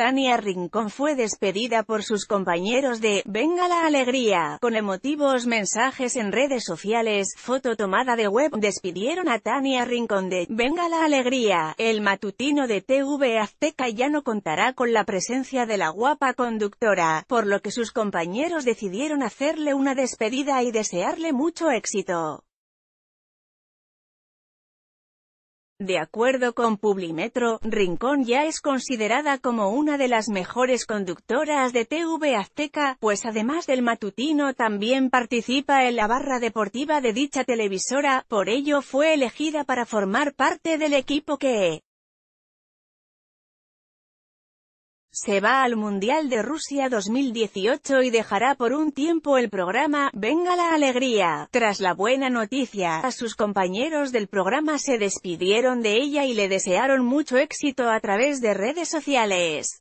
Tania Rincón fue despedida por sus compañeros de Venga la Alegría, con emotivos mensajes en redes sociales, foto tomada de web, despidieron a Tania Rincón de Venga la Alegría, el matutino de TV Azteca ya no contará con la presencia de la guapa conductora, por lo que sus compañeros decidieron hacerle una despedida y desearle mucho éxito. De acuerdo con Publimetro, Rincón ya es considerada como una de las mejores conductoras de TV Azteca, pues además del matutino también participa en la barra deportiva de dicha televisora, por ello fue elegida para formar parte del equipo que Se va al Mundial de Rusia 2018 y dejará por un tiempo el programa Venga la Alegría. Tras la buena noticia, a sus compañeros del programa se despidieron de ella y le desearon mucho éxito a través de redes sociales.